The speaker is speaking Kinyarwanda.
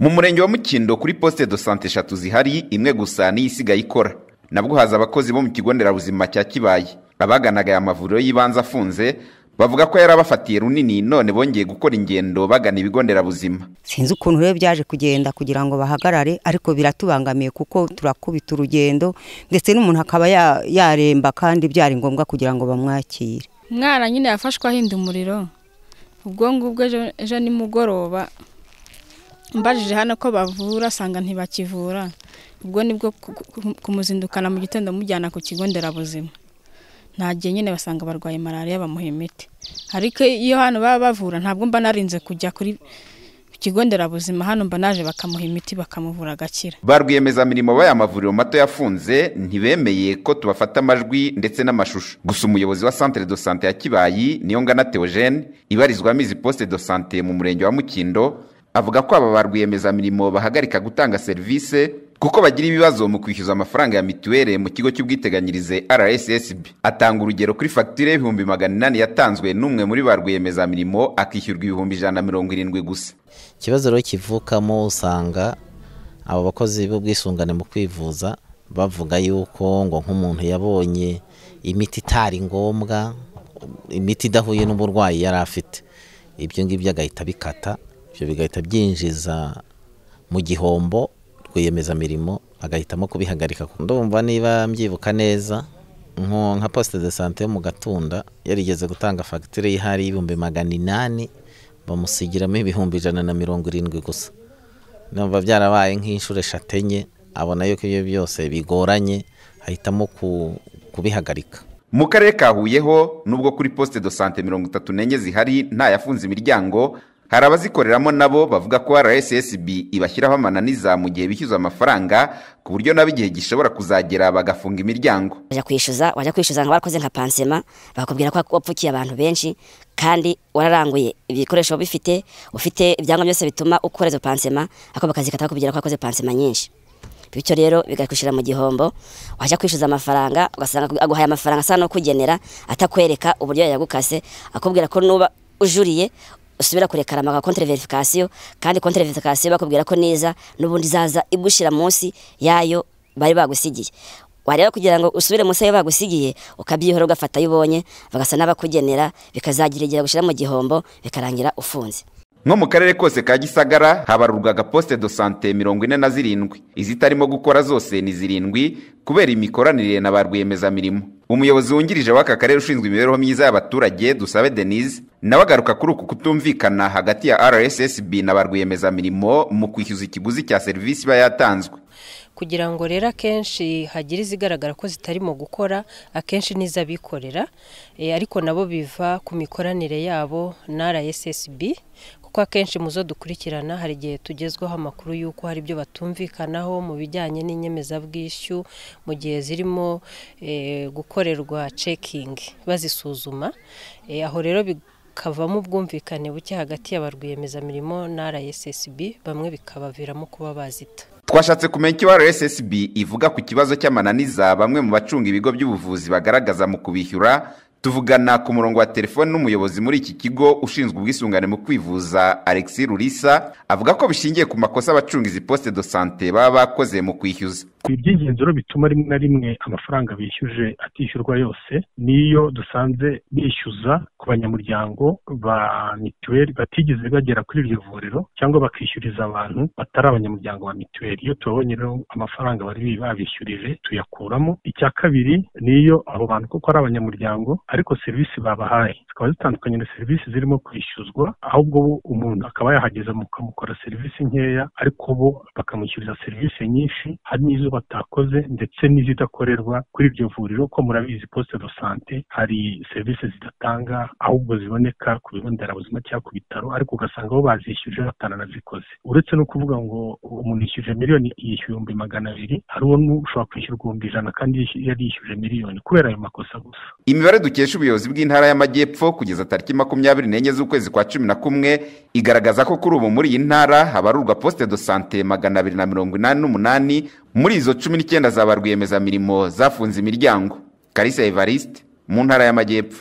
mu murenge wa mukindo kuri poste de sante eshatu zihari imwe gusa niyo isigaye ikora nabwo haza abakozi bo mu kigo nderabuzima cya kibaye abaganaga aya mavuriro y'ibanze afunze bavuga ko yari abafatiye runini none bongeye gukora ingendo bagana ibigo nderabuzima sinzi ukuntu rero byaje kugenda kugira ngo bahagarare ariko biratubangamiye kuko turakubita urugendo ndetse n'umuntu akaba yaremba kandi byari ngombwa kugira ngo bamwakire umwana nyine yafashwe ahinda umuriro ubwo ngubwo ejo nimugoroba mbajije hano ko bavura asanga ntibakivura ubwo nibwo kumuzindukana mu gitondo mujyana ku kigo nderabuzima ntagiye nyine basanga barwaye malariya bamuha imiti ariko iyo hano baba bavura ntabwo mba narinze kujya kuri kigo nderabuzima hano mba naje bakamuha imiti bakamuvura agakira ba rwiyemezamirimo b'aya mavuriro mato yafunze ntibemeye ko tubafata amajwi ndetse n'amashusho gusa umuyobozi wa centre de sante ya kibayi niyo ngana teogene ibarizwamo izi poste de sante mu murenge wa mukindo avuga ko aba ba rwiyemezamirimo bahagarika gutanga serivisi kuko bagira ibibazo mu kwishyuza amafaranga ya mituweli mu kigo cy'ubwiteganyirize rssb atanga urugero kuri fagitire y'ibihumbi magana inani yatanzwe n'umwe muri ba rwiyemezamirimo akishyurwa ibihumbi ijana na mirongo irindwi gusa ikibazo rero kivukamo usanga abo bakozi b'ubwisungane mu kwivuza bavuga yuko ngo nk'umuntu yabonye imiti itari ngombwa imiti idahuye n'uburwayi yari afite ibyo ngibyo agahita abikata ibyo bigahita byinjiza mu gihombo rwiyemezamirimo agahitamo kubihagarika ndumva niba mbyibuka neza nka posite de sante yo mu gatunda yarigeze gutanga fagitire y'ihari y'ibihumbi magana inani bamusigiramo ibihumbi ijana na mirongo irindwi gusa numva byarabaye nk'inshuro eshatu enye abona yuko ibyo byose bigoranye ahitamo kubihagarika mu karere ka huyeho nubwo kuri posite de sante mirongo itatu n'enye zihari ntayafunze imiryango hari abazikoreramo nabo bavuga ko rssb ibashyiraho amananiza mu gihe bishyuza amafaranga ku buryo nabo igihe gishobora kuzagera bagafunga imiryango wajya kwishyuza wajya kwishyuza nka warakoze nka pansema bakubwira ko wapfukiye abantu benshi kandi wararanguye ibikoresho bifite ufite ibyangombwa byose bituma ukora izo pansema ako bakazikata bakubwira ko wakoze pansema nyinshi bityo rero bikakwishyura mu gihombo wajya kwishyuza amafaranga ugasanga aguhaye amafaranga asa no kugenera atakwereka uburyo yagukase akubwira ko nuba ujuriye usubira kurekara amaga kontere verifikasiyo kandi kontere verifikasiyo bakubwira ko neza n'ubundi izaza igushyira munsi yayo bari bagusigiye wareba kugira ngo usubire munsi ayo bagusigiye ukabyihora ugafata ayo ubonye bagasa n'abakugenera bikazagira igira gushyira mu gihombo bikarangira ufunze nko mu karere kose ka gisagara habarurwaga poste do sante mirongo ine na zirindwi izitarimo gukora zose ni zirindwi kubera imikoranire na ba rwiyemezamirimo umuyobozi wungirije w'aka karere ushinzwe imibereho myiza y'abaturage dusabe denise nawe agaruka kuri uku kutumvikana hagati ya rssb na ba rwiyemezamirimo mu kwishyuza ikiguzi cya serivisi iba yatanzwe kugira ngo rero akenshi hagire izigaragara ko zitarimo gukora akenshi n'iz'abikorera eh, ariko nabo biva ku mikoranire yabo na rssb kuko akenshi mu zo dukurikirana hari igihe tugezwaho amakuru y'uko hari ibyo batumvikanaho mu bijyanye n'inyemezabwishyu mu gihe zirimo eh, gukorerwa cekingi bazisuzuma eh, aho rero bikavamo ubwumvikane buke hagati ya ba rwiyemezamirimo na RSSB bamwe bikabaviramo kuba bazita twashatse kumenya icyo RSSB ivuga ku kibazo cy'amananiza bamwe mu bacunga ibigo by'ubuvuzi bagaragaza mu kubishyura tuvugana ku murongo wa telefone n'umuyobozi muri iki kigo ushinzwe ubwisungane mu kwivuza Alexis Rurisa avuga ko bishingiye ku makosa abacunga izi poste de sante baba bakoze mu kwishyuza ku by'ingenzura bituma rimwe na rimwe amafaranga bishyuje atishyurwa yose niyo dusanze bishyuza ku banyamuryango ba mituweli batigeze bagera kuri iryo vuriro cyangwa bakishyuriza abantu batari abanyamuryango ba mituweli iyo tubabonye rero amafaranga bari babishyurije tuyakuramo icya kabiri niyo abo bantu kuko ari abanyamuryango ariko serivisi babahaye zikaba zitandukanye na serivisi zirimo kwishyuzwa ahubwo umuntu akaba yahageze mukamukora serivisi nkeya ariko bo bakamushyuriza serivisi nyinshi hari n'izo batakoze ndetse n'izidakorerwa kuri iryo vuriro ko murabizi poste de sante hari serivisi zidatanga ahubwo ziboneka ku bigo nderabuzima cyangwa ku bitaro ariko ugasanga bo bazishyuje batananazikoze uretse no kuvuga ngo umuntu yishyuje miliyoni ibihumbi magana abiri hari uwo ushobora kwishyura ibihumbi ijana kandi yari yishyuje miliyoni kubera ayo makosa gusa imibare dukesha ubuyobozi bw'intara y'amajyepfo kugeza tariki makumyabiri n'enye z'ukwezi kwa cumi na kumwe igaragaza ko kuri ubu muri iyi ntara habarurwa poste de sante magana abiri na mirongo inani n'umunani muri izo cumi n'icyenda za ba rwiyemezamirimo zafunze imiryango karisa evariste mu ntara y'amajyepfo